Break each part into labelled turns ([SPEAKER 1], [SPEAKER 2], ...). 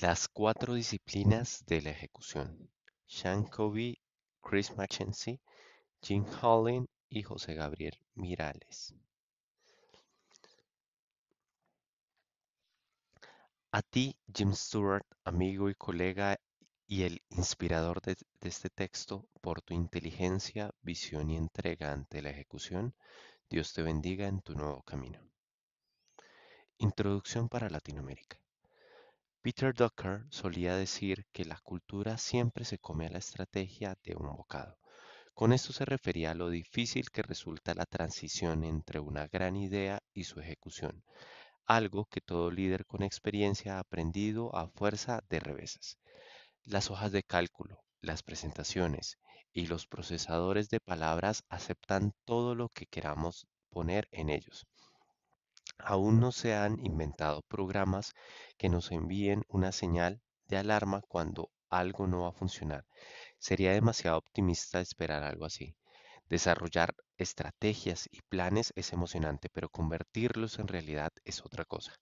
[SPEAKER 1] Las cuatro disciplinas de la ejecución. Sean Covey, Chris McKenzie, Jim Holland y José Gabriel Mirales. A ti, Jim Stewart, amigo y colega y el inspirador de, este texto, por tu inteligencia, visión y entrega ante la ejecución, Dios te bendiga en tu nuevo camino. Introducción para Latinoamérica. Peter Drucker solía decir que la cultura siempre se come a la estrategia de un bocado. Con esto se refería a lo difícil que resulta la transición entre una gran idea y su ejecución, algo que todo líder con experiencia ha aprendido a fuerza de reveses. Las hojas de cálculo, las presentaciones y los procesadores de palabras aceptan todo lo que queramos poner en ellos. Aún no se han inventado programas que nos envíen una señal de alarma cuando algo no va a funcionar. Sería demasiado optimista esperar algo así. Desarrollar estrategias y planes es emocionante, pero convertirlos en realidad es otra cosa.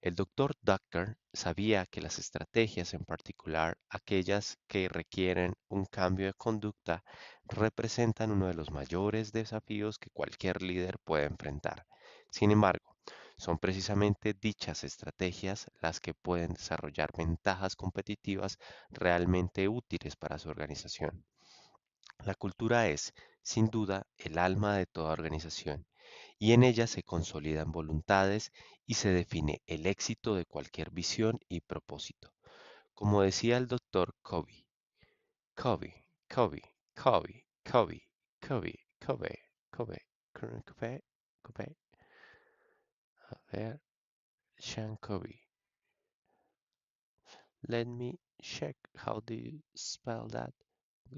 [SPEAKER 1] El doctor Ducker sabía que las estrategias, en particular aquellas que requieren un cambio de conducta, representan uno de los mayores desafíos que cualquier líder puede enfrentar. Sin embargo, son precisamente dichas estrategias las que pueden desarrollar ventajas competitivas realmente útiles para su organización. La cultura es, sin duda, el alma de toda organización y en ella se consolidan voluntades y se define el éxito de cualquier visión y propósito. Como decía el doctor Kobe, Covey, Covey, Kobe, Kobe, Kobe, Covey, Covey, Covey, Covey, There, Shankovi. Let me check how do you spell that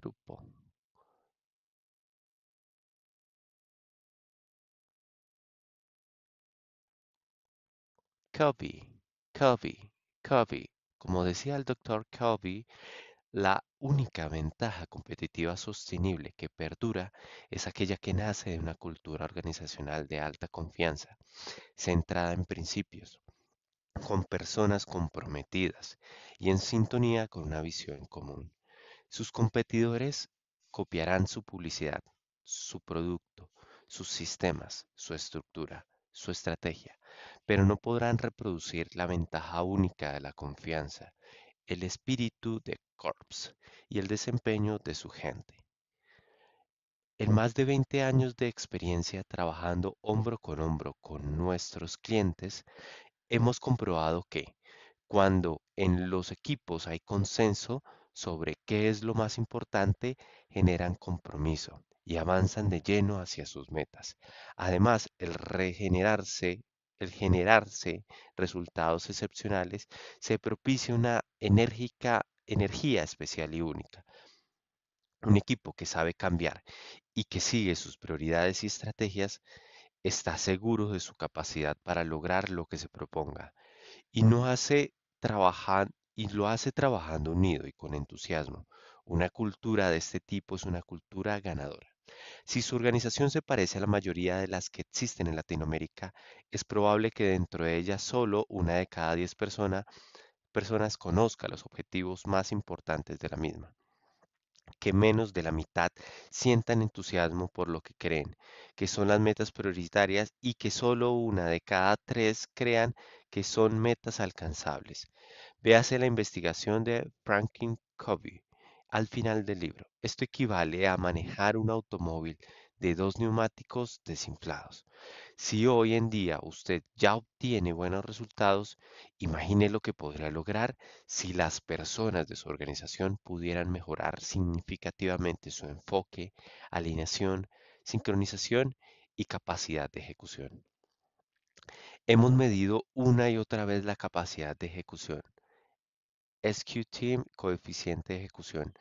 [SPEAKER 1] grupo. Covey, Covey, Covey. Como decía el doctor Covey, la única ventaja competitiva sostenible que perdura es aquella que nace de una cultura organizacional de alta confianza, centrada en principios, con personas comprometidas y en sintonía con una visión común. Sus competidores copiarán su publicidad, su producto, sus sistemas, su estructura, su estrategia, pero no podrán reproducir la ventaja única de la confianza, el espíritu de Corps y el desempeño de su gente. En mm. más de 20 años de experiencia trabajando hombro con hombro con nuestros clientes, hemos comprobado que cuando en los equipos hay consenso sobre qué es lo más importante, generan compromiso y avanzan de lleno hacia sus metas. Además, el regenerarse, el generarse resultados excepcionales, se propicia una enérgica energía especial y única. Un equipo que sabe cambiar y que sigue sus prioridades y estrategias está seguro de su capacidad para lograr lo que se proponga y no hace lo hace trabajando unido y con entusiasmo. Una cultura de este tipo es una cultura ganadora. Si su organización se parece a la mayoría de las que existen en Latinoamérica, es probable que dentro de ella solo una de cada diez personas personas conozca los objetivos más importantes de la misma que menos de la mitad sientan entusiasmo por lo que creen, que son las metas prioritarias y que solo una de cada tres crean que son metas alcanzables. Véase la investigación de Franklin Covey al final del libro. Esto equivale a manejar un automóvil de dos neumáticos desinflados. Si hoy en día usted ya obtiene buenos resultados, imagine lo que podría lograr si las personas de su organización pudieran mejorar significativamente su enfoque, alineación, sincronización y capacidad de ejecución. Hemos medido una y otra vez la capacidad de ejecución. SQ Team, coeficiente de ejecución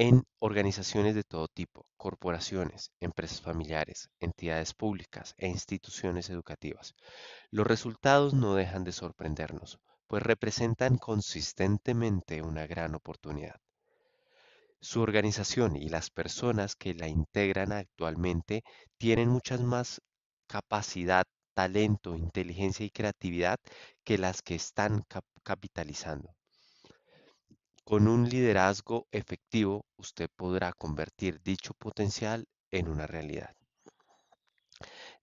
[SPEAKER 1] en organizaciones de todo tipo, corporaciones, empresas familiares, entidades públicas e instituciones educativas. Los resultados no dejan de sorprendernos, pues representan consistentemente una gran oportunidad. Su organización y las personas que la integran actualmente tienen muchas más capacidad, talento, inteligencia y creatividad que las que están capitalizando. Con un liderazgo efectivo, usted podrá convertir dicho potencial en una realidad.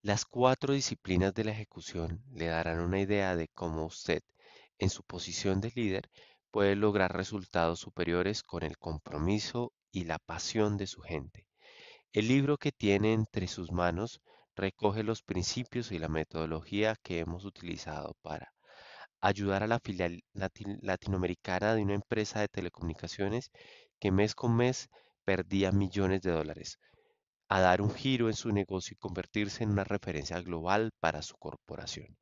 [SPEAKER 1] Las cuatro disciplinas de la ejecución le darán una idea de cómo usted, en su posición de líder, puede lograr resultados superiores con el compromiso y la pasión de su gente. El libro que tiene entre sus manos recoge los principios y la metodología que hemos utilizado para ayudar a la filial latinoamericana de una empresa de telecomunicaciones que mes con mes perdía millones de dólares, a dar un giro en su negocio y convertirse en una referencia global para su corporación.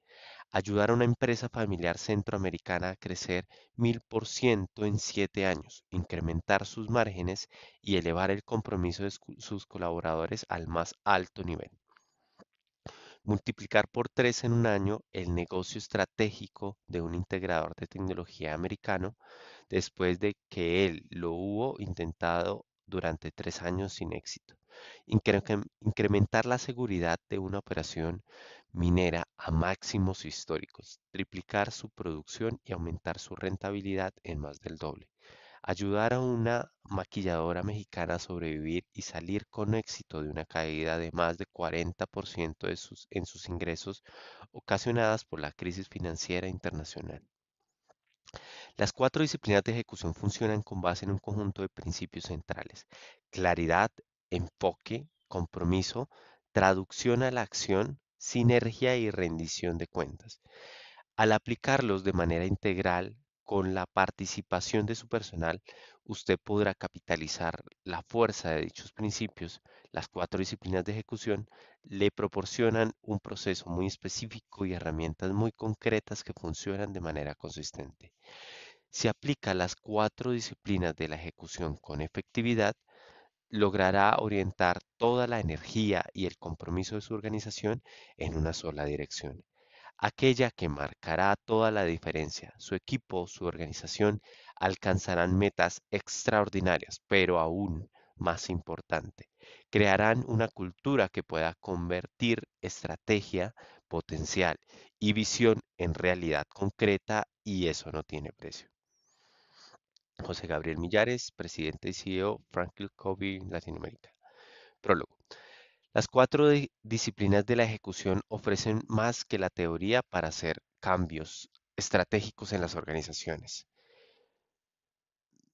[SPEAKER 1] Ayudar a una empresa familiar centroamericana a crecer mil por ciento en siete años, incrementar sus márgenes y elevar el compromiso de sus colaboradores al más alto nivel multiplicar por tres en un año el negocio estratégico de un integrador de tecnología americano después de que él lo hubo intentado durante tres años sin éxito. incrementar la seguridad de una operación minera a máximos históricos, triplicar su producción y aumentar su rentabilidad en más del doble ayudar a una maquilladora mexicana a sobrevivir y salir con éxito de una caída de más de 40% de sus, en sus ingresos ocasionadas por la crisis financiera internacional. Las cuatro disciplinas de ejecución funcionan con base en un conjunto de principios centrales. Claridad, enfoque, compromiso, traducción a la acción, sinergia y rendición de cuentas. Al aplicarlos de manera integral, con la participación de su personal, usted podrá capitalizar la fuerza de dichos principios. Las cuatro disciplinas de ejecución le proporcionan un proceso muy específico y herramientas muy concretas que funcionan de manera consistente. Si aplica las cuatro disciplinas de la ejecución con efectividad, logrará orientar toda la energía y el compromiso de su organización en una sola dirección aquella que marcará toda la diferencia. Su equipo, su organización alcanzarán metas extraordinarias, pero aún más importante, crearán una cultura que pueda convertir estrategia, potencial y visión en realidad concreta y eso no tiene precio. José Gabriel Millares, presidente y CEO Franklin Covey Latinoamérica. Prólogo. Las cuatro disciplinas de la ejecución ofrecen más que la teoría para hacer cambios estratégicos en las organizaciones.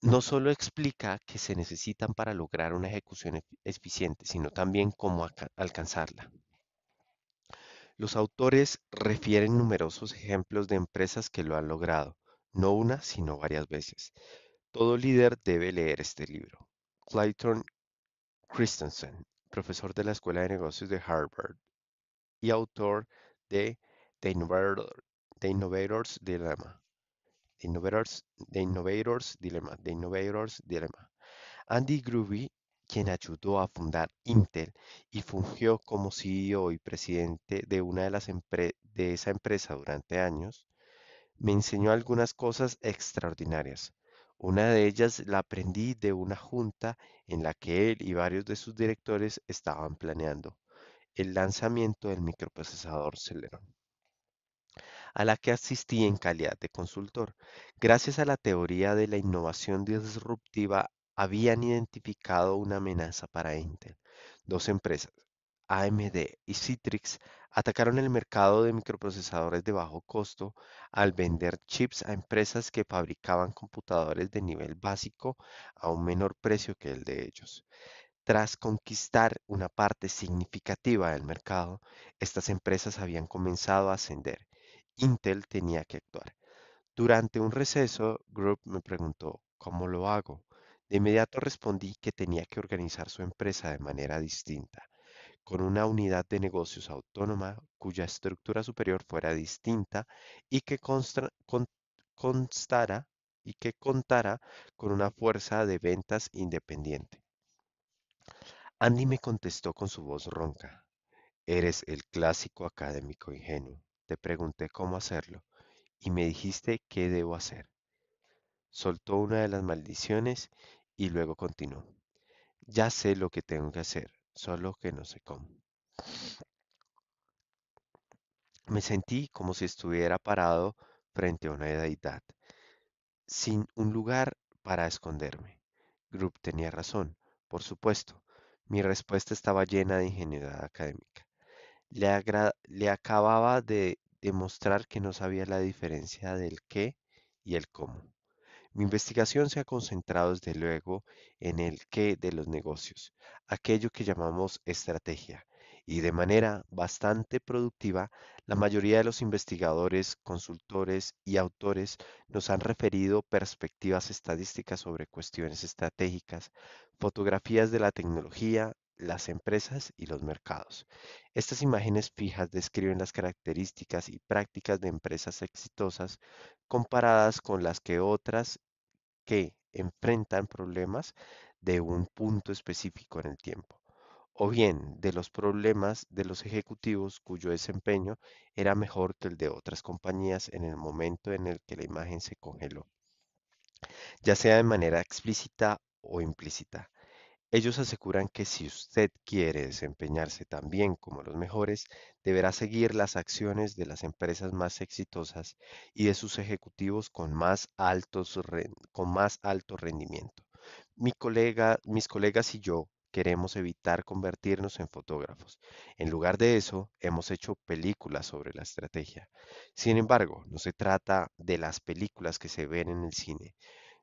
[SPEAKER 1] No solo explica que se necesitan para lograr una ejecución eficiente, sino también cómo alcanzarla. Los autores refieren numerosos ejemplos de empresas que lo han logrado, no una, sino varias veces. Todo líder debe leer este libro. Clayton Christensen, profesor de la Escuela de Negocios de Harvard y autor de The, Innovator's Dilemma. Innovator's, Andy gruby quien ayudó a fundar Intel y fungió como CEO y presidente de una de, las de esa empresa durante años, me enseñó algunas cosas extraordinarias. Una de ellas la aprendí de una junta en la que él y varios de sus directores estaban planeando el lanzamiento del microprocesador Celeron, a la que asistí en calidad de consultor. Gracias a la teoría de la innovación disruptiva, habían identificado una amenaza para Intel. Dos empresas, AMD y Citrix atacaron el mercado de microprocesadores de bajo costo al vender chips a empresas que fabricaban computadores de nivel básico a un menor precio que el de ellos. Tras conquistar una parte significativa del mercado, estas empresas habían comenzado a ascender. Intel tenía que actuar. Durante un receso, Group me preguntó, ¿cómo lo hago? De inmediato respondí que tenía que organizar su empresa de manera distinta con una unidad de negocios autónoma cuya estructura superior fuera distinta y que constara y que contara con una fuerza de ventas independiente. Andy me contestó con su voz ronca. Eres el clásico académico ingenuo. Te pregunté cómo hacerlo y me dijiste qué debo hacer. Soltó una de las maldiciones y luego continuó. Ya sé lo que tengo que hacer solo que no sé cómo. Me sentí como si estuviera parado frente a una deidad, sin un lugar para esconderme. Group tenía razón, por supuesto. Mi respuesta estaba llena de ingenuidad académica. Le, le acababa de demostrar que no sabía la diferencia del qué y el cómo. Mi investigación se ha concentrado desde luego en el qué de los negocios, aquello que llamamos estrategia, y de manera bastante productiva, la mayoría de los investigadores, consultores y autores nos han referido perspectivas estadísticas sobre cuestiones estratégicas, fotografías de la tecnología, las empresas y los mercados. Estas imágenes fijas describen las características y prácticas de empresas exitosas comparadas con las que otras que enfrentan problemas de un punto específico en el tiempo, o bien de los problemas de los ejecutivos cuyo desempeño era mejor que el de otras compañías en el momento en el que la imagen se congeló, ya sea de manera explícita o implícita. Ellos aseguran que si usted quiere desempeñarse tan bien como los mejores, deberá seguir las acciones de las empresas más exitosas y de sus ejecutivos con más, con más alto rendimiento. Mi colega, mis colegas y yo queremos evitar convertirnos en fotógrafos. En lugar de eso, hemos hecho películas sobre la estrategia. Sin embargo, no se trata de las películas que se ven en el cine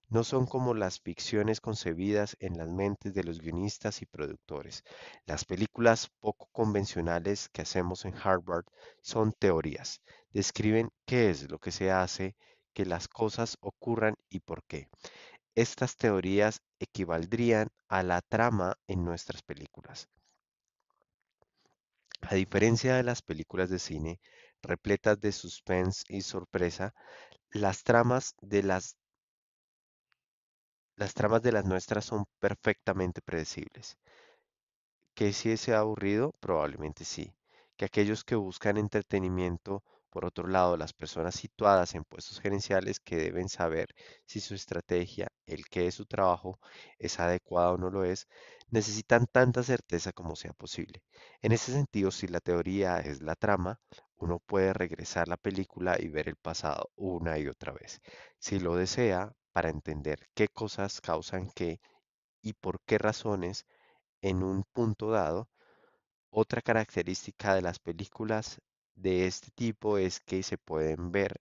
[SPEAKER 1] no son como las ficciones concebidas en las mentes de los guionistas y productores. Las películas poco convencionales que hacemos en Harvard son teorías. Describen qué es lo que se hace, que las cosas ocurran y por qué. Estas teorías equivaldrían a la trama en nuestras películas. A diferencia de las películas de cine, repletas de suspense y sorpresa, las tramas de las las tramas de las nuestras son perfectamente predecibles. ¿Que si ese aburrido? Probablemente sí. Que aquellos que buscan entretenimiento, por otro lado, las personas situadas en puestos gerenciales que deben saber si su estrategia, el que es su trabajo, es adecuada o no lo es, necesitan tanta certeza como sea posible. En ese sentido, si la teoría es la trama, uno puede regresar la película y ver el pasado una y otra vez. Si lo desea, para entender qué cosas causan qué y por qué razones en un punto dado. Otra característica de las películas de este tipo es que se pueden ver,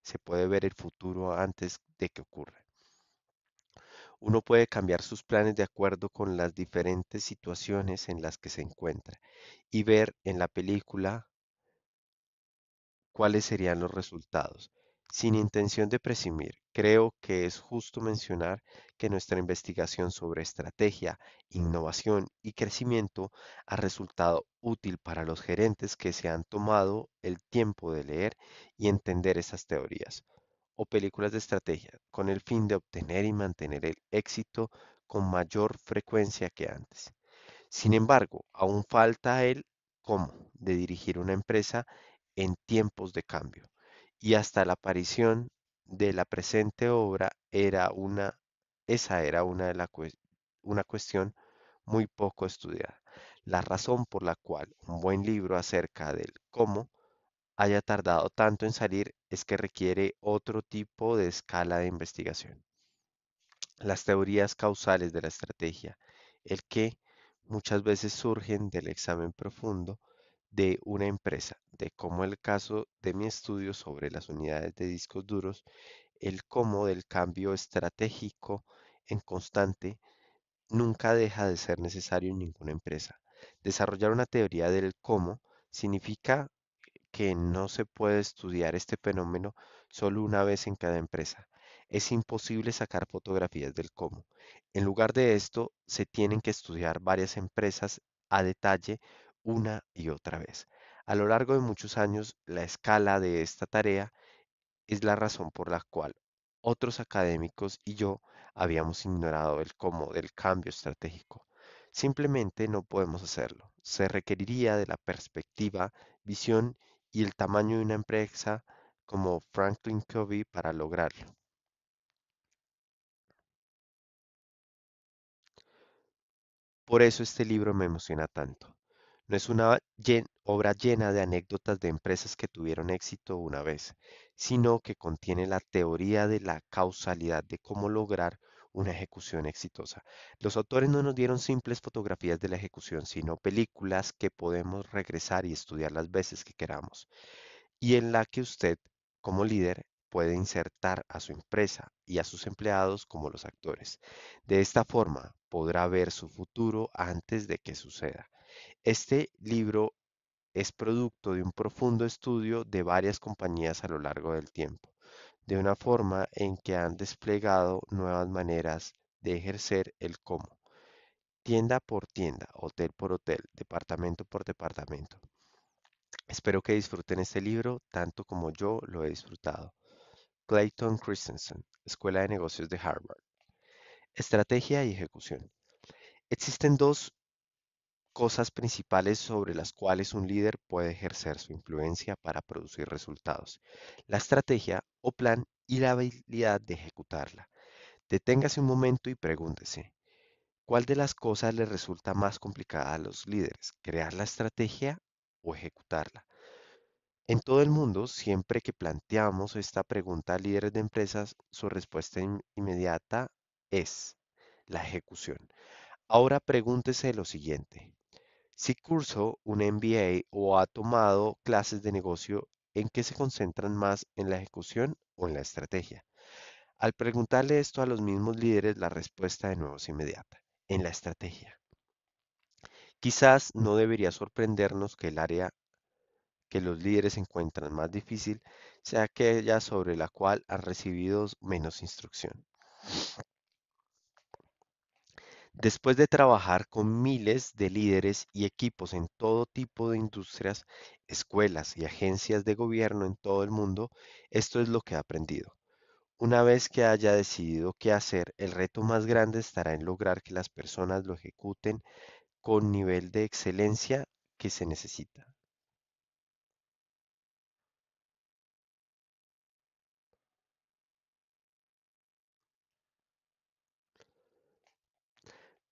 [SPEAKER 1] se puede ver el futuro antes de que ocurra. Uno puede cambiar sus planes de acuerdo con las diferentes situaciones en las que se encuentra y ver en la película cuáles serían los resultados, sin intención de presumir, Creo que es justo mencionar que nuestra investigación sobre estrategia, innovación y crecimiento ha resultado útil para los gerentes que se han tomado el tiempo de leer y entender esas teorías o películas de estrategia con el fin de obtener y mantener el éxito con mayor frecuencia que antes. Sin embargo, aún falta el cómo de dirigir una empresa en tiempos de cambio y hasta la aparición de la presente obra era una, esa era una, una cuestión muy poco estudiada. La razón por la cual un buen libro acerca del cómo haya tardado tanto en salir es que requiere otro tipo de escala de investigación. Las teorías causales de la estrategia, el que muchas veces surgen del examen profundo, de una empresa, de cómo el caso de mi estudio sobre las unidades de discos duros, el cómo del cambio estratégico en constante nunca deja de ser necesario en ninguna empresa. Desarrollar una teoría del cómo significa que no se puede estudiar este fenómeno solo una vez en cada empresa. Es imposible sacar fotografías del cómo. En lugar de esto, se tienen que estudiar varias empresas a detalle una y otra vez. A lo largo de muchos años, la escala de esta tarea es la razón por la cual otros académicos y yo habíamos ignorado el cómo del cambio estratégico. Simplemente no podemos hacerlo. Se requeriría de la perspectiva, visión y el tamaño de una empresa como Franklin Covey para lograrlo. Por eso este libro me emociona tanto. No es una obra llena de anécdotas de empresas que tuvieron éxito una vez, sino que contiene la teoría de la causalidad de cómo lograr una ejecución exitosa. Los autores no nos dieron simples fotografías de la ejecución, sino películas que podemos regresar y estudiar las veces que queramos, y en la que usted, como líder, puede insertar a su empresa y a sus empleados como los actores. De esta forma, podrá ver su futuro antes de que suceda. Este libro es producto de un profundo estudio de varias compañías a lo largo del tiempo, de una forma en que han desplegado nuevas maneras de ejercer el cómo, tienda por tienda, hotel por hotel, departamento por departamento. Espero que disfruten este libro tanto como yo lo he disfrutado. Clayton Christensen, Escuela de Negocios de Harvard. Estrategia y ejecución. Existen dos cosas principales sobre las cuales un líder puede ejercer su influencia para producir resultados, la estrategia o plan y la habilidad de ejecutarla. Deténgase un momento y pregúntese, ¿cuál de las cosas le resulta más complicada a los líderes, crear la estrategia o ejecutarla? En todo el mundo, siempre que planteamos esta pregunta a líderes de empresas, su respuesta inmediata es la ejecución. Ahora pregúntese lo siguiente, si cursó un MBA o ha tomado clases de negocio en qué se concentran más en la ejecución o en la estrategia. Al preguntarle esto a los mismos líderes, la respuesta de nuevo es inmediata, en la estrategia. Quizás no debería sorprendernos que el área que los líderes encuentran más difícil sea aquella sobre la cual han recibido menos instrucción. Después de trabajar con miles de líderes y equipos en todo tipo de industrias, escuelas y agencias de gobierno en todo el mundo, esto es lo que he aprendido. Una vez que haya decidido qué hacer, el reto más grande estará en lograr que las personas lo ejecuten con nivel de excelencia que se necesita.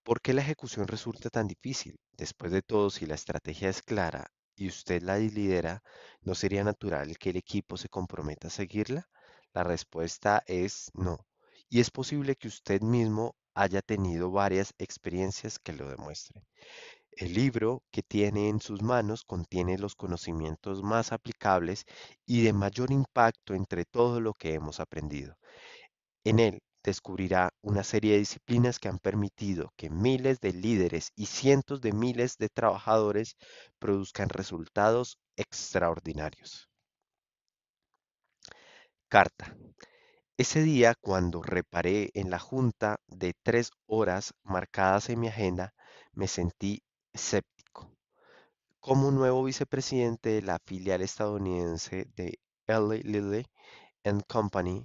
[SPEAKER 1] ¿Por qué la ejecución resulta tan difícil? Después de todo, si la estrategia es clara y usted la lidera, ¿no sería natural que el equipo se comprometa a seguirla? La respuesta es no. Y es posible que usted mismo haya tenido varias experiencias que lo demuestren. El libro que tiene en sus manos contiene los conocimientos más aplicables y de mayor impacto entre todo lo que hemos aprendido. En él descubrirá una serie de disciplinas que han permitido que miles de líderes y cientos de miles de trabajadores produzcan resultados extraordinarios. Carta. Ese día, cuando reparé en la junta de tres horas marcadas en mi agenda, me sentí escéptico. Como nuevo vicepresidente de la filial estadounidense de Eli Lilly Company,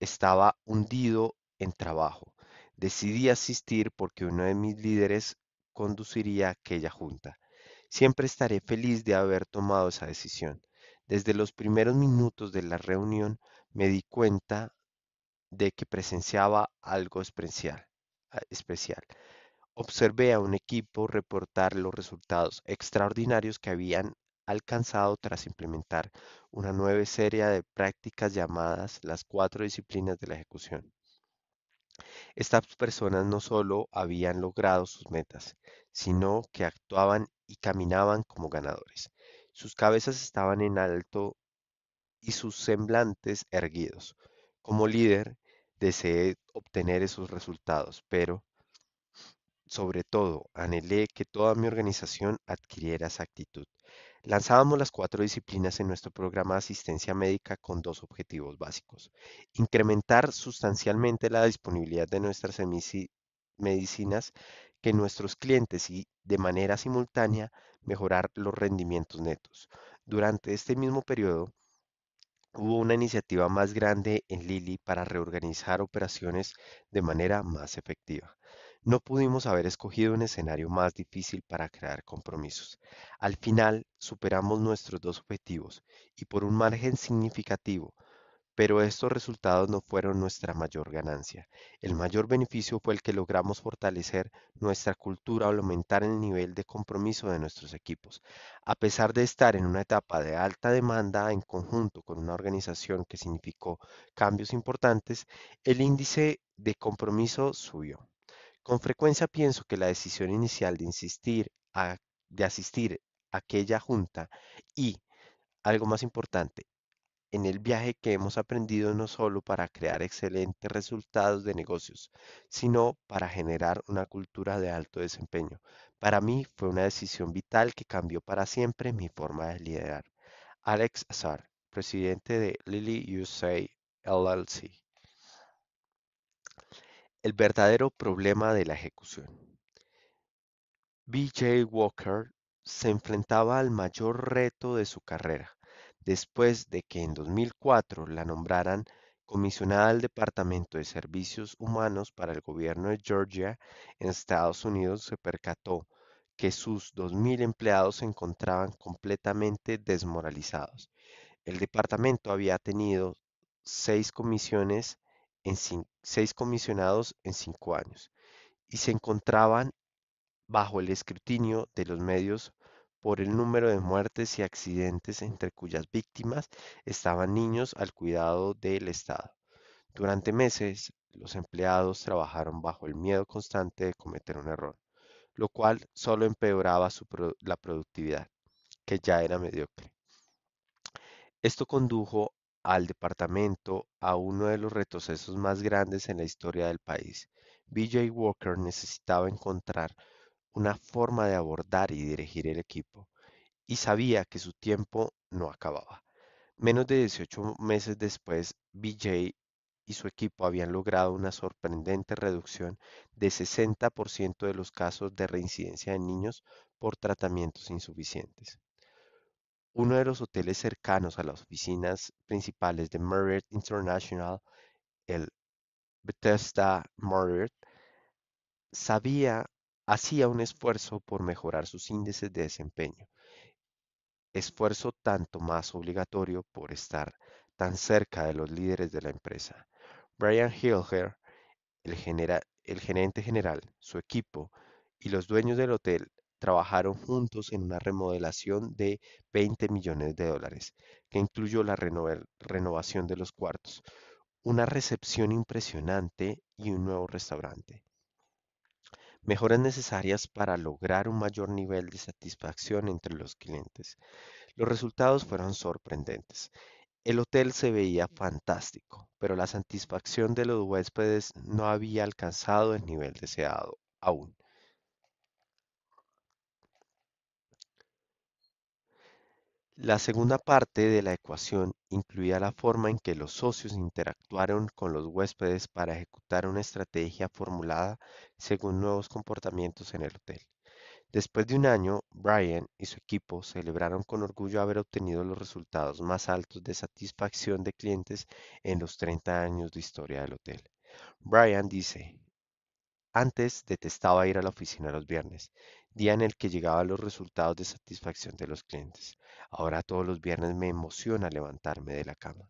[SPEAKER 1] estaba hundido en trabajo. Decidí asistir porque uno de mis líderes conduciría aquella junta. Siempre estaré feliz de haber tomado esa decisión. Desde los primeros minutos de la reunión me di cuenta de que presenciaba algo especial. Ah, especial. Observé a un equipo reportar los resultados extraordinarios que habían alcanzado tras implementar una nueva serie de prácticas llamadas las cuatro disciplinas de la ejecución. Estas personas no solo habían logrado sus metas, sino que actuaban y caminaban como ganadores. Sus cabezas estaban en alto y sus semblantes erguidos. Como líder, deseé obtener esos resultados, pero sobre todo, anhelé que toda mi organización adquiriera esa actitud. Lanzábamos las cuatro disciplinas en nuestro programa de asistencia médica con dos objetivos básicos. Incrementar sustancialmente la disponibilidad de nuestras medicinas que nuestros clientes y, de manera simultánea, mejorar los rendimientos netos. Durante este mismo periodo, hubo una iniciativa más grande en Lili para reorganizar operaciones de manera más efectiva. No pudimos haber escogido un escenario más difícil para crear compromisos. Al final, superamos nuestros dos objetivos y por un margen significativo, pero estos resultados no fueron nuestra mayor ganancia. El mayor beneficio fue el que logramos fortalecer nuestra cultura o aumentar el nivel de compromiso de nuestros equipos. A pesar de estar en una etapa de alta demanda en conjunto con una organización que significó cambios importantes, el índice de compromiso subió. Con frecuencia pienso que la decisión inicial de insistir de asistir a aquella junta y, algo más importante, en el viaje que hemos aprendido no solo para crear excelentes resultados de negocios, sino para generar una cultura de alto desempeño. Para mí fue una decisión vital que cambió para siempre mi forma de liderar. Alex Azar, presidente de Lilly USA LLC el verdadero problema de la ejecución. B.J. Walker se enfrentaba al mayor reto de su carrera, después de que en 2004 la nombraran comisionada del Departamento de Servicios Humanos para el gobierno de Georgia en Estados Unidos, se percató que sus 2.000 empleados se encontraban completamente desmoralizados. El departamento había tenido seis comisiones seis comisionados en cinco años y se encontraban bajo el escrutinio de los medios por el número de muertes y accidentes entre cuyas víctimas estaban niños al cuidado del Estado. Durante meses, los empleados trabajaron bajo el miedo constante de cometer un error, lo cual solo empeoraba la productividad, que ya era mediocre. Esto condujo al departamento a uno de los retrocesos más grandes en la historia del país. BJ Walker necesitaba encontrar una forma de abordar y dirigir el equipo, y sabía que su tiempo no acababa. Menos de 18 meses después, BJ y su equipo habían logrado una sorprendente reducción de 60% de los casos de reincidencia en niños por tratamientos insuficientes. Uno de los hoteles cercanos a las oficinas principales de Marriott International, el Bethesda Marriott, sabía, hacía un esfuerzo por mejorar sus índices de desempeño. Esfuerzo tanto más obligatorio por estar tan cerca de los líderes de la empresa. Brian Hilger, el, el gerente general, su equipo y los dueños del hotel trabajaron juntos en una remodelación de 20 millones de dólares, que incluyó la renovación de los cuartos, una recepción impresionante y un nuevo restaurante. Mejoras necesarias para lograr un mayor nivel de satisfacción entre los clientes. Los resultados fueron sorprendentes. El hotel se veía fantástico, pero la satisfacción de los huéspedes no había alcanzado el nivel deseado aún. La segunda parte de la ecuación incluía la forma en que los socios interactuaron con los huéspedes para ejecutar una estrategia formulada según nuevos comportamientos en el hotel. Después de un año, Brian y su equipo celebraron con orgullo haber obtenido los resultados más altos de satisfacción de clientes en los 30 años de historia del hotel. Brian dice, antes detestaba ir a la oficina los viernes día en el que llegaba los resultados de satisfacción de los clientes. Ahora todos los viernes me emociona levantarme de la cama.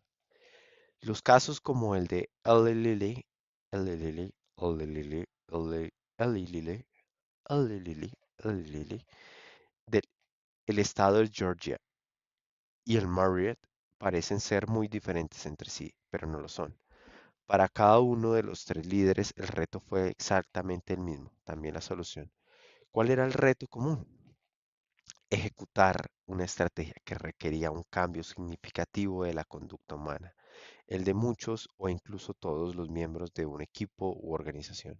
[SPEAKER 1] Los casos como el de Lili, Lili, Lili, Lili, Lili, Lili, del estado de Georgia y el Marriott parecen ser muy diferentes entre sí, pero no lo son. Para cada uno de los tres líderes el reto fue exactamente el mismo, también la solución. ¿Cuál era el reto común? Ejecutar una estrategia que requería un cambio significativo de la conducta humana, el de muchos o incluso todos los miembros de un equipo u organización.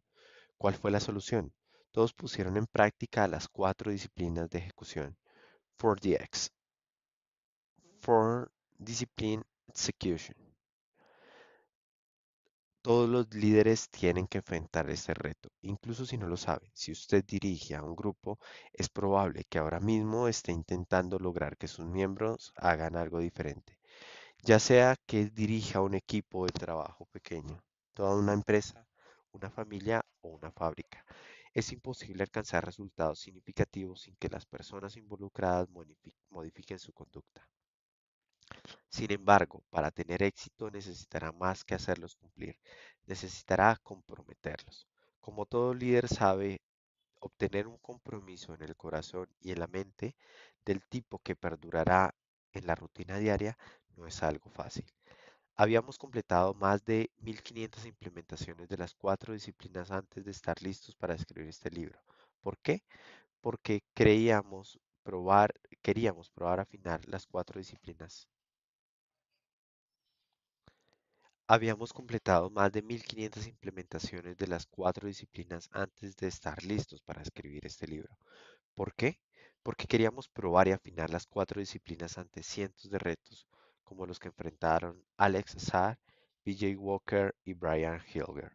[SPEAKER 1] ¿Cuál fue la solución? Todos pusieron en práctica las cuatro disciplinas de ejecución. 4DX. For Discipline Execution. Todos los líderes tienen que enfrentar ese reto, incluso si no lo saben. Si usted dirige a un grupo, es probable que ahora mismo esté intentando lograr que sus miembros hagan algo diferente, ya sea que dirija un equipo de trabajo pequeño, toda una empresa, una familia o una fábrica. Es imposible alcanzar resultados significativos sin que las personas involucradas modifiquen su conducta. Sin embargo, para tener éxito necesitará más que hacerlos cumplir, necesitará comprometerlos. Como todo líder sabe, obtener un compromiso en el corazón y en la mente del tipo que perdurará en la rutina diaria no es algo fácil. Habíamos completado más de 1.500 implementaciones de las cuatro disciplinas antes de estar listos para escribir este libro. ¿Por qué? Porque creíamos probar, queríamos probar afinar las cuatro disciplinas Habíamos completado más de 1500 implementaciones de las cuatro disciplinas antes de estar listos para escribir este libro. ¿Por qué? Porque queríamos probar y afinar las cuatro disciplinas ante cientos de retos, como los que enfrentaron Alex Sar, BJ Walker y Brian Hilger.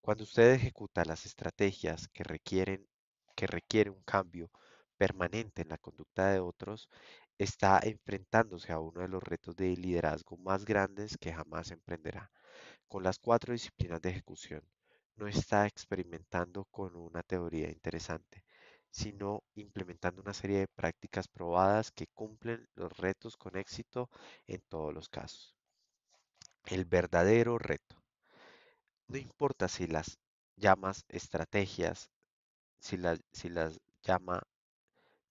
[SPEAKER 1] Cuando usted ejecuta las estrategias que requieren que requiere un cambio permanente en la conducta de otros, está enfrentándose a uno de los retos de liderazgo más grandes que jamás emprenderá, con las cuatro disciplinas de ejecución. No está experimentando con una teoría interesante, sino implementando una serie de prácticas probadas que cumplen los retos con éxito en todos los casos. El verdadero reto. No importa si las llamas estrategias, si, si las llama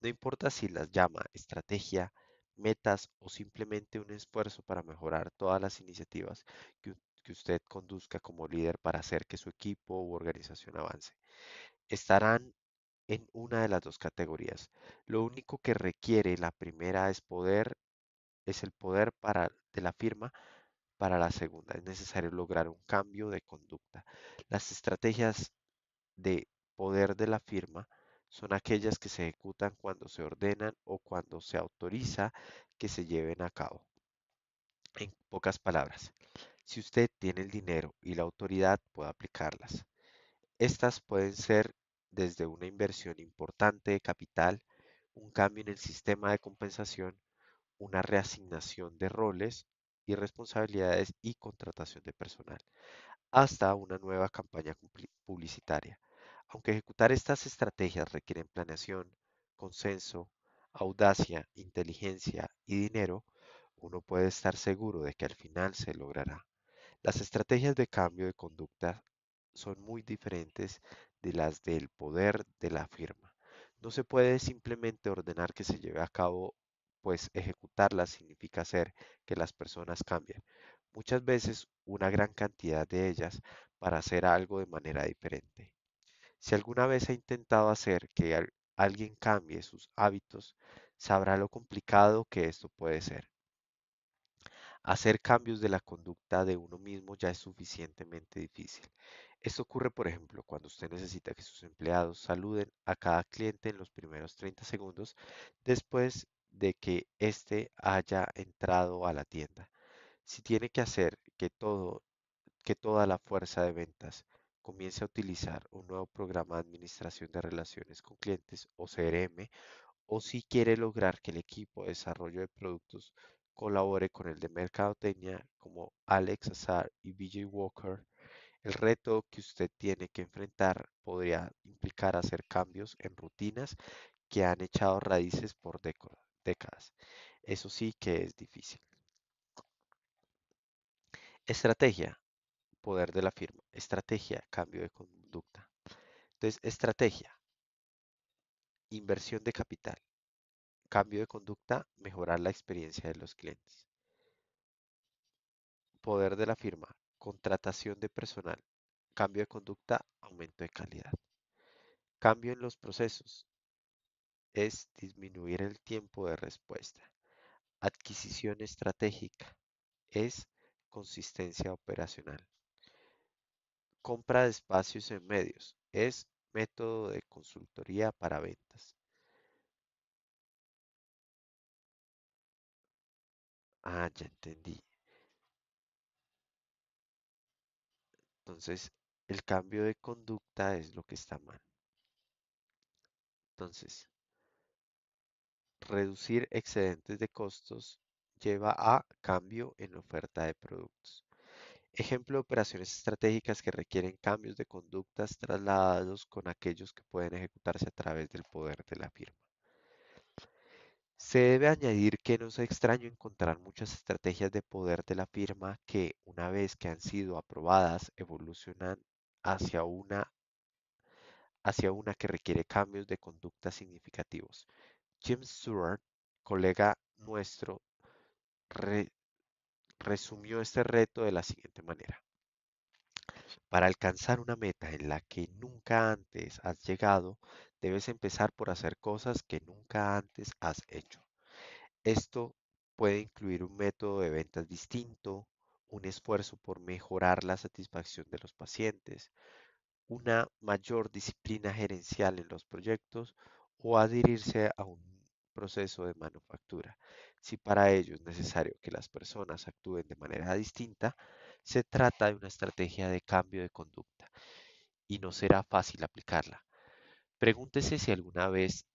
[SPEAKER 1] no importa si las llama estrategia, metas o simplemente un esfuerzo para mejorar todas las iniciativas que, usted conduzca como líder para hacer que su equipo u organización avance. Estarán en una de las dos categorías. Lo único que requiere la primera es poder, es el poder para, de la firma para la segunda. Es necesario lograr un cambio de conducta. Las estrategias de poder de la firma son aquellas que se ejecutan cuando se ordenan o cuando se autoriza que se lleven a cabo. En pocas palabras, si usted tiene el dinero y la autoridad puede aplicarlas. Estas pueden ser desde una inversión importante de capital, un cambio en el sistema de compensación, una reasignación de roles y responsabilidades y contratación de personal, hasta una nueva campaña publicitaria. Aunque ejecutar estas estrategias requieren planeación, consenso, audacia, inteligencia y dinero, uno puede estar seguro de que al final se logrará. Las estrategias de cambio de conducta son muy diferentes de las del poder de la firma. No se puede simplemente ordenar que se lleve a cabo, pues ejecutarlas significa hacer que las personas cambien. Muchas veces una gran cantidad de ellas para hacer algo de manera diferente. Si alguna vez ha intentado hacer que alguien cambie sus hábitos, sabrá lo complicado que esto puede ser. Hacer cambios de la conducta de uno mismo ya es suficientemente difícil. Esto ocurre, por ejemplo, cuando usted necesita que sus empleados saluden a cada cliente en los primeros 30 segundos después de que éste haya entrado a la tienda. Si tiene que hacer que, todo, que toda la fuerza de ventas comience a utilizar un nuevo programa de administración de relaciones con clientes o CRM o si quiere lograr que el equipo de desarrollo de productos colabore con el de mercadotecnia como Alex Azar y BJ Walker, el reto que usted tiene que enfrentar podría implicar hacer cambios en rutinas que han echado raíces por décadas. Eso sí que es difícil. Estrategia poder de la firma. Estrategia, cambio de conducta. Entonces, estrategia, inversión de capital, cambio de conducta, mejorar la experiencia de los clientes. Poder de la firma, contratación de personal, cambio de conducta, aumento de calidad. Cambio en los procesos es disminuir el tiempo de respuesta. Adquisición estratégica es consistencia operacional compra de espacios en medios. Es método de consultoría para ventas. Ah, ya entendí. Entonces, el cambio de conducta es lo que está mal. Entonces, reducir excedentes de costos lleva a cambio en oferta de productos. Ejemplo de operaciones estratégicas que requieren cambios de conductas trasladados con aquellos que pueden ejecutarse a través del poder de la firma. Se debe añadir que no es extraño encontrar muchas estrategias de poder de la firma que, una vez que han sido aprobadas, evolucionan hacia una, hacia que requiere cambios de conducta significativos. Jim Stewart, colega nuestro, resumió este reto de la siguiente manera. Para alcanzar una meta en la que nunca antes has llegado, debes empezar por hacer cosas que nunca antes has hecho. Esto puede incluir un método de ventas distinto, un esfuerzo por mejorar la satisfacción de los pacientes, una mayor disciplina gerencial en los proyectos o adherirse a un proceso de manufactura. Si para ello es necesario que las personas actúen de manera distinta, se trata de una estrategia de cambio de conducta y no será fácil aplicarla. Pregúntese si alguna vez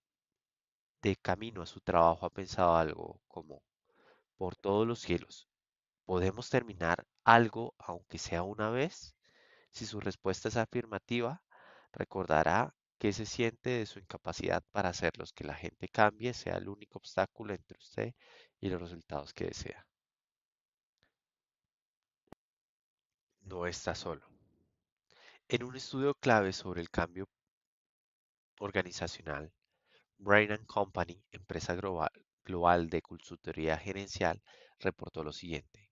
[SPEAKER 1] de camino a su trabajo ha pensado algo como, por todos los cielos, ¿podemos terminar algo aunque sea una vez? Si su respuesta es afirmativa, recordará que se siente de su incapacidad para los Que la gente cambie sea el único obstáculo entre usted y los resultados que desea. No está solo. En un estudio clave sobre el cambio organizacional, Brain Company, empresa global de consultoría gerencial, reportó lo siguiente.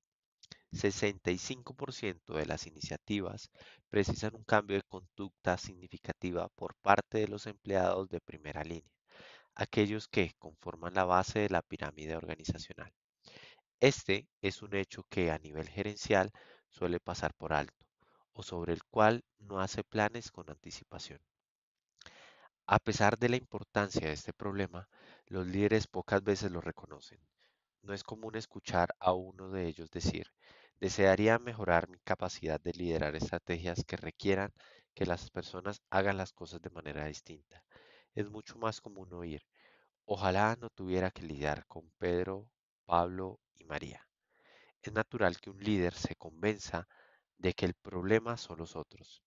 [SPEAKER 1] 65% de las iniciativas precisan un cambio de conducta significativa por parte de los empleados de primera línea, aquellos que conforman la base de la pirámide organizacional. Este es un hecho que a nivel gerencial suele pasar por alto o sobre el cual no hace planes con anticipación. A pesar de la importancia de este problema, los líderes pocas veces lo reconocen. No es común escuchar a uno de ellos decir, Desearía mejorar mi capacidad de liderar estrategias que requieran que las personas hagan las cosas de manera distinta. Es mucho más común oír, ojalá no tuviera que lidiar con Pedro, Pablo y María. Es natural que un líder se convenza de que el problema son los otros.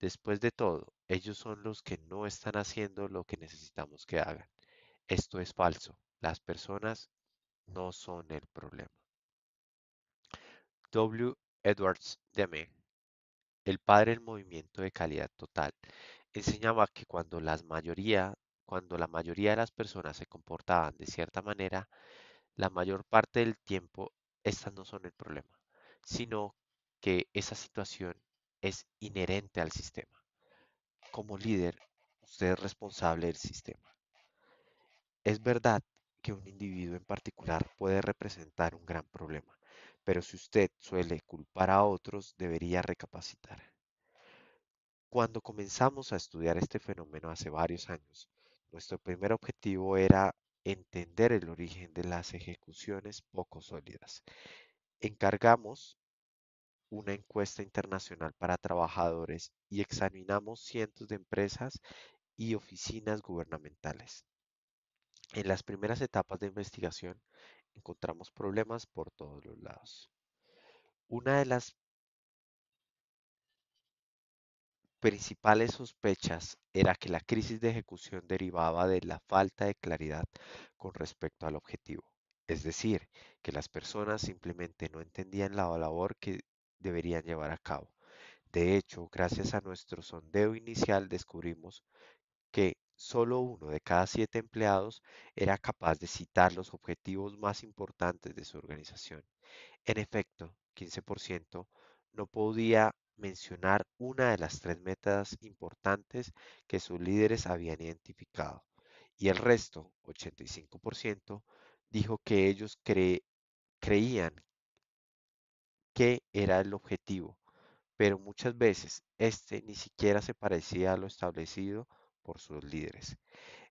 [SPEAKER 1] Después de todo, ellos son los que no están haciendo lo que necesitamos que hagan. Esto es falso. Las personas no son el problema. W. Edwards Deming, el padre del movimiento de calidad total, enseñaba que cuando, cuando la mayoría de las personas se comportaban de cierta manera, la mayor parte del tiempo estas no son el problema, sino que esa situación es inherente al sistema. Como líder, usted es responsable del sistema. Es verdad que un individuo en particular puede representar un gran problema, pero si usted suele culpar a otros, debería recapacitar. Cuando comenzamos a estudiar este fenómeno hace varios años, nuestro primer objetivo era entender el origen de las ejecuciones poco sólidas. Encargamos una encuesta internacional para trabajadores y examinamos cientos de empresas y oficinas gubernamentales. En las primeras etapas de investigación encontramos problemas por todos los lados. Una de las principales sospechas era que la crisis de ejecución derivaba de la falta de claridad con respecto al objetivo, es decir, que las personas simplemente no entendían la labor que deberían llevar a cabo. De hecho, gracias a nuestro sondeo inicial descubrimos que solo uno de cada siete empleados era capaz de citar los objetivos más importantes de su organización. En efecto, 15% no podía mencionar una de las tres metas importantes que sus líderes habían identificado. Y el resto, 85%, dijo que ellos creían que era el objetivo, pero muchas veces este ni siquiera se parecía a lo establecido por sus líderes.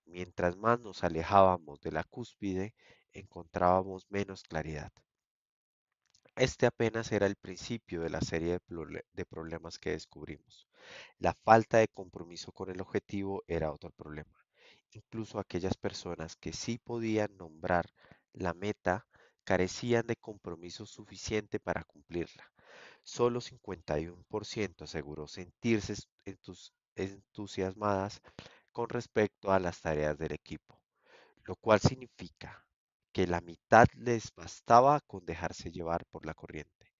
[SPEAKER 1] Mientras más nos alejábamos de la cúspide, encontrábamos menos claridad. Este apenas era el principio de la serie de problemas que descubrimos. La falta de compromiso con el objetivo era otro problema. Incluso aquellas personas que sí podían nombrar la meta carecían de compromiso suficiente para cumplirla. Solo 51% aseguró sentirse en entusiasmadas con respecto a las tareas del equipo, lo cual significa que la mitad les bastaba con dejarse llevar por la corriente.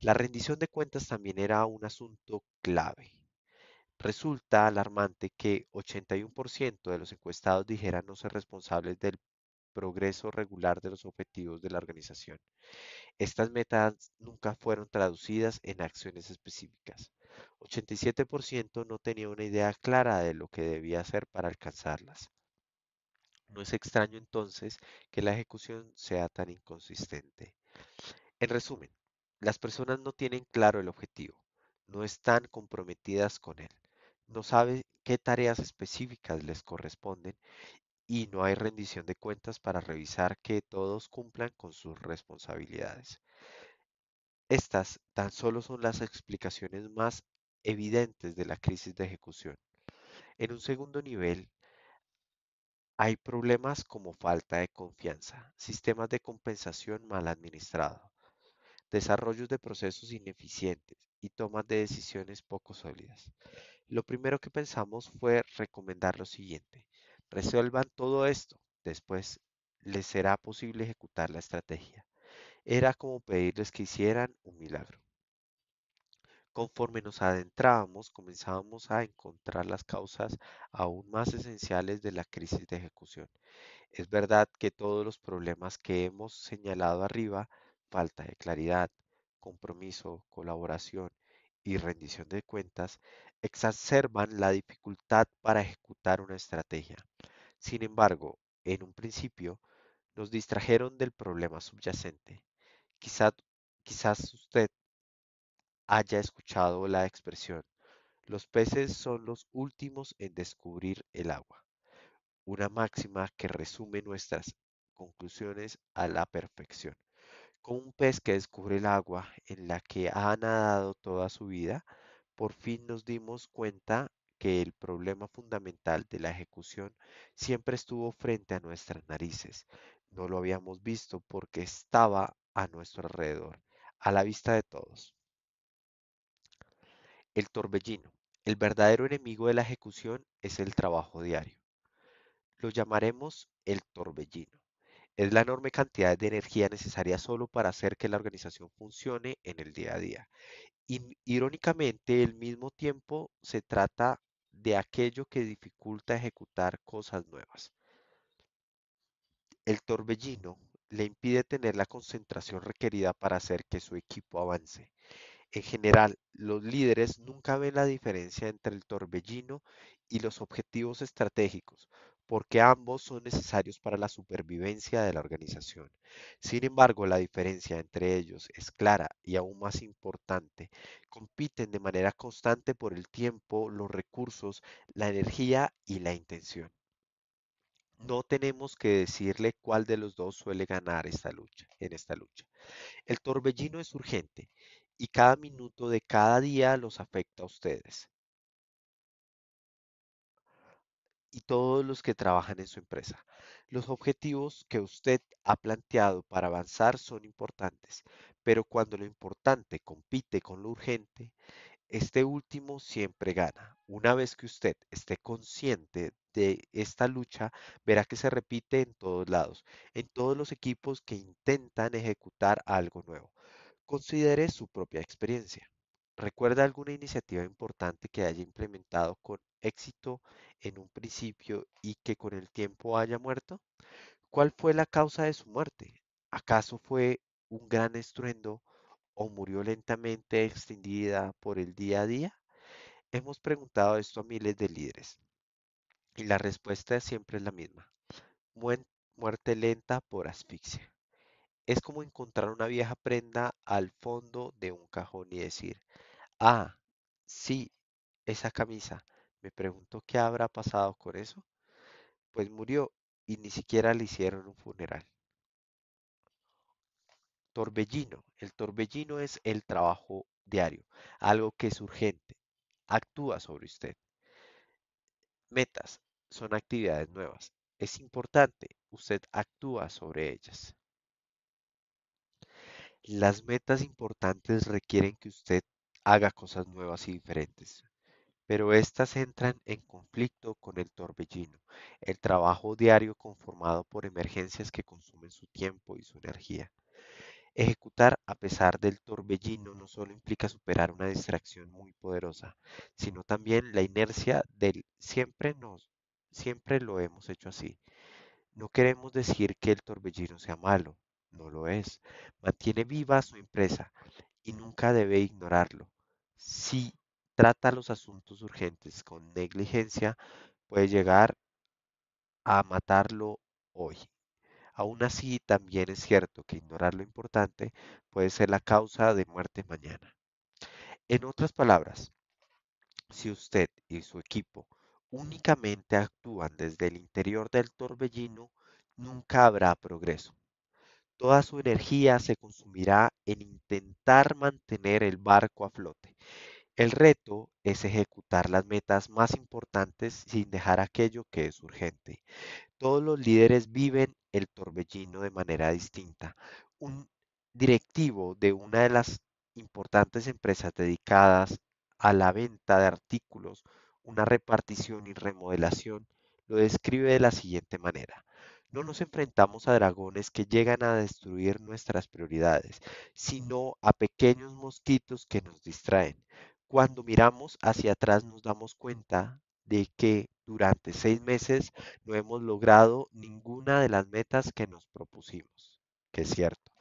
[SPEAKER 1] La rendición de cuentas también era un asunto clave. Resulta alarmante que 81% de los encuestados dijeran no ser responsables del progreso regular de los objetivos de la organización. Estas metas nunca fueron traducidas en acciones específicas. 87% no tenía una idea clara de lo que debía hacer para alcanzarlas. No es extraño entonces que la ejecución sea tan inconsistente. En resumen, las personas no tienen claro el objetivo, no están comprometidas con él, no saben qué tareas específicas les corresponden y no hay rendición de cuentas para revisar que todos cumplan con sus responsabilidades. Estas tan solo son las explicaciones más evidentes de la crisis de ejecución. En un segundo nivel, hay problemas como falta de confianza, sistemas de compensación mal administrados, desarrollos de procesos ineficientes y tomas de decisiones poco sólidas. Lo primero que pensamos fue recomendar lo siguiente. Resuelvan todo esto, después les será posible ejecutar la estrategia era como pedirles que hicieran un milagro. Conforme nos adentrábamos, comenzábamos a encontrar las causas aún más esenciales de la crisis de ejecución. Es verdad que todos los problemas que hemos señalado arriba, falta de claridad, compromiso, colaboración y rendición de cuentas, exacerban la dificultad para ejecutar una estrategia. Sin embargo, en un principio, nos distrajeron del problema subyacente, quizás usted haya escuchado la expresión, los peces son los últimos en descubrir el agua, una máxima que resume nuestras conclusiones a la perfección. Con un pez que descubre el agua en la que ha nadado toda su vida, por fin nos dimos cuenta que el problema fundamental de la ejecución siempre estuvo frente a nuestras narices. No lo habíamos visto porque estaba a nuestro alrededor, a la vista de todos. El torbellino. El verdadero enemigo de la ejecución es el trabajo diario. Lo llamaremos el torbellino. Es la enorme cantidad de energía necesaria solo para hacer que la organización funcione en el día a día. Y, irónicamente, al mismo tiempo se trata de aquello que dificulta ejecutar cosas nuevas. El torbellino le impide tener la concentración requerida para hacer que su equipo avance. En general, los líderes nunca ven la diferencia entre el torbellino y los objetivos estratégicos, porque ambos son necesarios para la supervivencia de la organización. Sin embargo, la diferencia entre ellos es clara y aún más importante. Compiten de manera constante por el tiempo, los recursos, la energía y la intención. No tenemos que decirle cuál de los dos suele ganar esta lucha, en esta lucha. El torbellino es urgente y cada minuto de cada día los afecta a ustedes y todos los que trabajan en su empresa. Los objetivos que usted ha planteado para avanzar son importantes, pero cuando lo importante compite con lo urgente, este último siempre gana. Una vez que usted esté consciente de esta lucha verá que se repite en todos lados, en todos los equipos que intentan ejecutar algo nuevo. Considere su propia experiencia. ¿Recuerda alguna iniciativa importante que haya implementado con éxito en un principio y que con el tiempo haya muerto? ¿Cuál fue la causa de su muerte? ¿Acaso fue un gran estruendo o murió lentamente extendida por el día a día? Hemos preguntado esto a miles de líderes. Y la respuesta siempre es la misma. muerte lenta por asfixia. Es como encontrar una vieja prenda al fondo de un cajón y decir, ah, sí, esa camisa. Me pregunto qué habrá pasado con eso. Pues murió y ni siquiera le hicieron un funeral. Torbellino. El torbellino es el trabajo diario, algo que es urgente. Actúa sobre usted. Metas son actividades nuevas. Es importante, usted actúa sobre ellas. Las metas importantes requieren que usted haga cosas nuevas y diferentes, pero estas entran en conflicto con el torbellino, el trabajo diario conformado por emergencias que consumen su tiempo y su energía. Ejecutar a pesar del torbellino no solo implica superar una distracción muy poderosa, sino también la inercia del siempre nos, siempre lo hemos hecho así. No queremos decir que el torbellino sea malo, no lo es. Mantiene viva su empresa y nunca debe ignorarlo. Si trata los asuntos urgentes con negligencia, puede llegar a matarlo hoy. Aún así, también es cierto que ignorar lo importante puede ser la causa de muerte mañana. En otras palabras, si usted y su equipo únicamente actúan desde el interior del torbellino, nunca habrá progreso. Toda su energía se consumirá en intentar mantener el barco a flote el reto es ejecutar las metas más importantes sin dejar aquello que es urgente. Todos los líderes viven el torbellino de manera distinta. Un directivo de una de las importantes empresas dedicadas a la venta de artículos, una repartición y remodelación, lo describe de la siguiente manera. No nos enfrentamos a dragones que llegan a destruir nuestras prioridades, sino a pequeños mosquitos que nos distraen. Cuando miramos hacia atrás nos damos cuenta de que durante seis meses no hemos logrado ninguna de las metas que nos propusimos, que es cierto.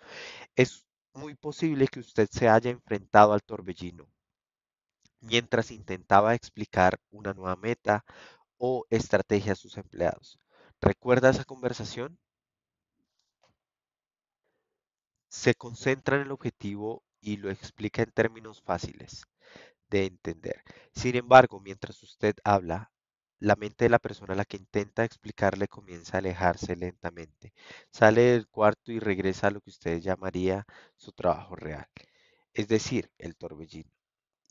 [SPEAKER 1] Es muy posible que usted se haya enfrentado al torbellino mientras intentaba explicar una nueva meta o estrategia a sus empleados. ¿Recuerda esa conversación? Se concentra en el objetivo y lo explica en términos fáciles de entender. Sin embargo, mientras usted habla, la mente de la persona a la que intenta explicarle comienza a alejarse lentamente. Sale del cuarto y regresa a lo que usted llamaría su trabajo real, es decir, el torbellino.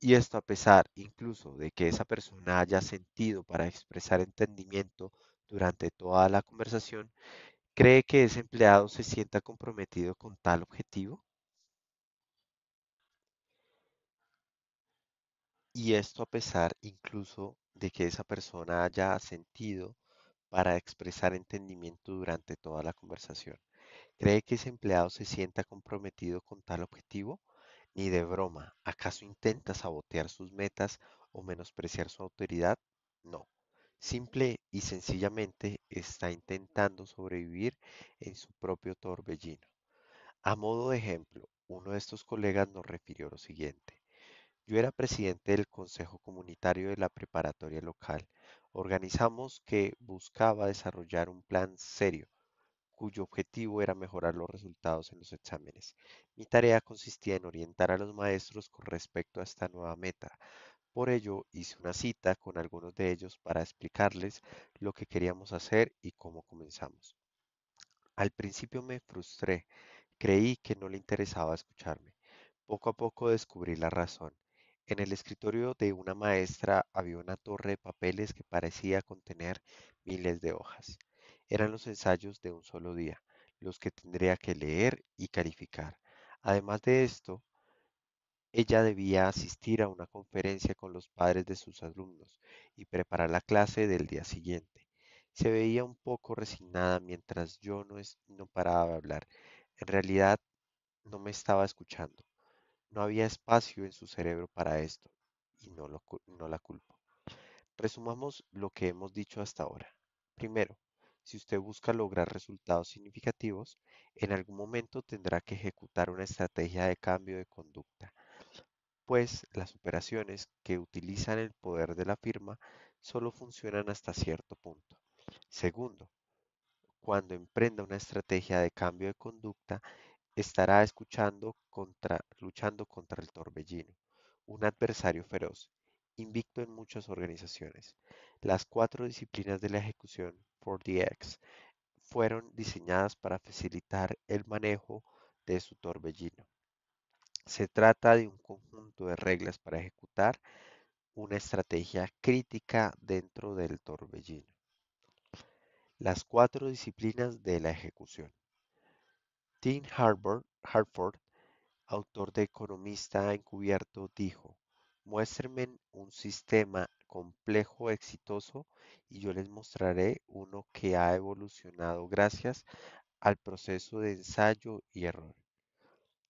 [SPEAKER 1] Y esto a pesar incluso de que esa persona haya sentido para expresar entendimiento durante toda la conversación, ¿cree que ese empleado se sienta comprometido con tal objetivo? Y esto a pesar incluso de que esa persona haya sentido para expresar entendimiento durante toda la conversación. ¿Cree que ese empleado se sienta comprometido con tal objetivo? Ni de broma. ¿Acaso intenta sabotear sus metas o menospreciar su autoridad? No. Simple y sencillamente está intentando sobrevivir en su propio torbellino. A modo de ejemplo, uno de estos colegas nos refirió lo siguiente. Yo era presidente del Consejo Comunitario de la Preparatoria Local. Organizamos que buscaba desarrollar un plan serio, cuyo objetivo era mejorar los resultados en los exámenes. Mi tarea consistía en orientar a los maestros con respecto a esta nueva meta. Por ello, hice una cita con algunos de ellos para explicarles lo que queríamos hacer y cómo comenzamos. Al principio me frustré, creí que no le interesaba escucharme. Poco a poco descubrí la razón. En el escritorio de una maestra había una torre de papeles que parecía contener miles de hojas. Eran los ensayos de un solo día, los que tendría que leer y calificar. Además de esto, ella debía asistir a una conferencia con los padres de sus alumnos y preparar la clase del día siguiente. Se veía un poco resignada mientras yo no, no paraba de hablar. En realidad, no me estaba escuchando. No había espacio en su cerebro para esto y no, lo, no la culpo. Resumamos lo que hemos dicho hasta ahora. Primero, si usted busca lograr resultados significativos, en algún momento tendrá que ejecutar una estrategia de cambio de conducta, pues las operaciones que utilizan el poder de la firma solo funcionan hasta cierto punto. Segundo, cuando emprenda una estrategia de cambio de conducta, estará escuchando contra, luchando contra el torbellino, un adversario feroz, invicto en muchas organizaciones. Las cuatro disciplinas de la ejecución 4DX fueron diseñadas para facilitar el manejo de su torbellino. Se trata de un conjunto de reglas para ejecutar una estrategia crítica dentro del torbellino. Las cuatro disciplinas de la ejecución. Tim Harford, autor de Economista Encubierto, dijo, muéstrenme un sistema complejo exitoso y yo les mostraré uno que ha evolucionado gracias al proceso de ensayo y error.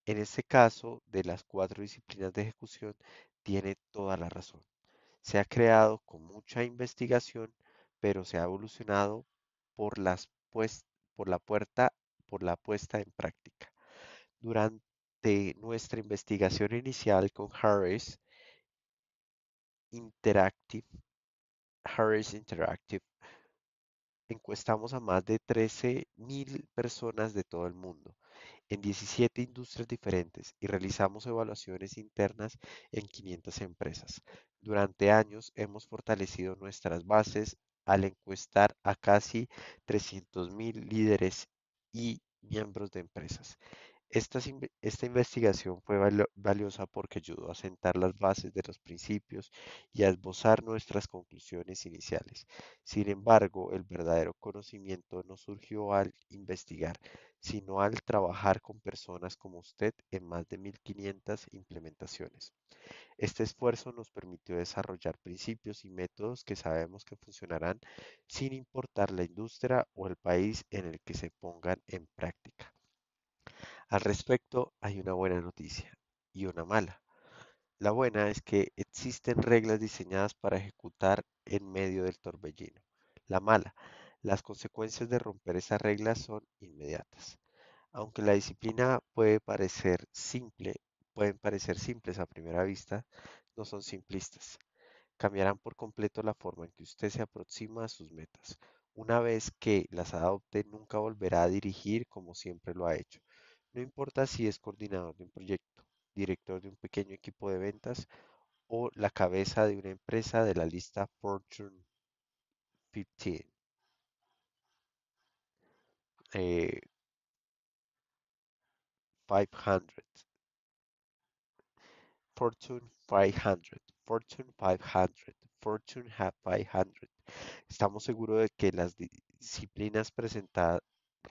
[SPEAKER 1] En este caso, de las cuatro disciplinas de ejecución, tiene toda la razón. Se ha creado con mucha investigación, pero se ha evolucionado por, por la puerta por la puesta en práctica. Durante nuestra investigación inicial con Harris Interactive, Harris Interactive, encuestamos a más de 13.000 personas de todo el mundo en 17 industrias diferentes y realizamos evaluaciones internas en 500 empresas. Durante años hemos fortalecido nuestras bases al encuestar a casi 300.000 líderes y miembros de empresas. Esta, investigación fue valiosa porque ayudó a sentar las bases de los principios y a esbozar nuestras conclusiones iniciales. Sin embargo, el verdadero conocimiento no surgió al investigar, sino al trabajar con personas como usted en más de 1.500 implementaciones. Este esfuerzo nos permitió desarrollar principios y métodos que sabemos que funcionarán sin importar la industria o el país en el que se pongan en práctica. Al respecto, hay una buena noticia y una mala. La buena es que existen reglas diseñadas para ejecutar en medio del torbellino. La mala, las consecuencias de romper esas reglas son inmediatas. Aunque la disciplina puede parecer simple, pueden parecer simples a primera vista, no son simplistas. Cambiarán por completo la forma en que usted se aproxima a sus metas. Una vez que las adopte, nunca volverá a dirigir como siempre lo ha hecho. No importa si es coordinador de un proyecto, director de un pequeño equipo de ventas o la cabeza de una empresa de la lista Fortune 15. Eh, 500. Fortune 500. Fortune 500. Fortune 500. Estamos seguros de que las disciplinas presentadas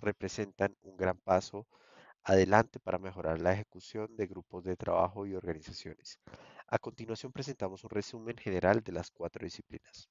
[SPEAKER 1] representan un gran paso adelante para mejorar la ejecución de grupos de trabajo y organizaciones. A continuación presentamos un resumen general de las cuatro disciplinas.